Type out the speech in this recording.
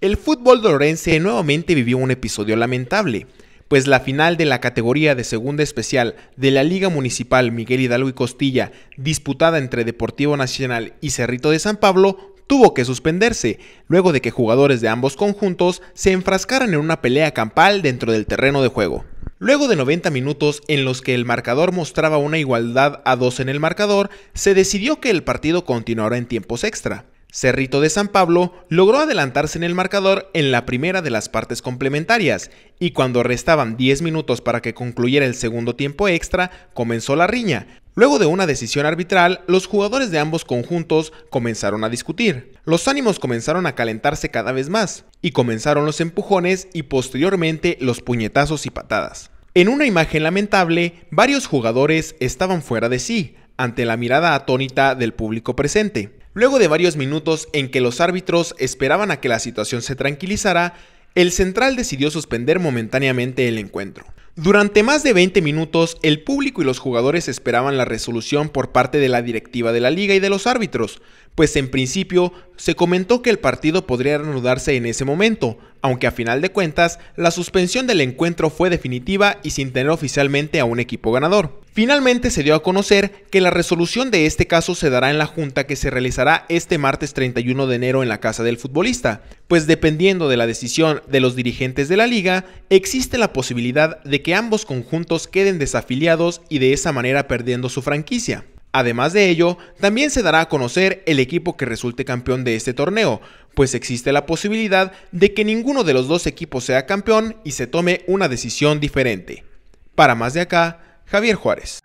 El fútbol dolorense nuevamente vivió un episodio lamentable, pues la final de la categoría de segunda especial de la Liga Municipal Miguel Hidalgo y Costilla, disputada entre Deportivo Nacional y Cerrito de San Pablo, tuvo que suspenderse, luego de que jugadores de ambos conjuntos se enfrascaran en una pelea campal dentro del terreno de juego. Luego de 90 minutos en los que el marcador mostraba una igualdad a dos en el marcador, se decidió que el partido continuara en tiempos extra. Cerrito de San Pablo logró adelantarse en el marcador en la primera de las partes complementarias y cuando restaban 10 minutos para que concluyera el segundo tiempo extra, comenzó la riña. Luego de una decisión arbitral, los jugadores de ambos conjuntos comenzaron a discutir. Los ánimos comenzaron a calentarse cada vez más y comenzaron los empujones y posteriormente los puñetazos y patadas. En una imagen lamentable, varios jugadores estaban fuera de sí ante la mirada atónita del público presente. Luego de varios minutos en que los árbitros esperaban a que la situación se tranquilizara, el central decidió suspender momentáneamente el encuentro. Durante más de 20 minutos, el público y los jugadores esperaban la resolución por parte de la directiva de la liga y de los árbitros, pues en principio se comentó que el partido podría reanudarse en ese momento, aunque a final de cuentas la suspensión del encuentro fue definitiva y sin tener oficialmente a un equipo ganador. Finalmente se dio a conocer que la resolución de este caso se dará en la junta que se realizará este martes 31 de enero en la casa del futbolista, pues dependiendo de la decisión de los dirigentes de la liga, existe la posibilidad de que ambos conjuntos queden desafiliados y de esa manera perdiendo su franquicia. Además de ello, también se dará a conocer el equipo que resulte campeón de este torneo, pues existe la posibilidad de que ninguno de los dos equipos sea campeón y se tome una decisión diferente. Para más de acá, Javier Juárez.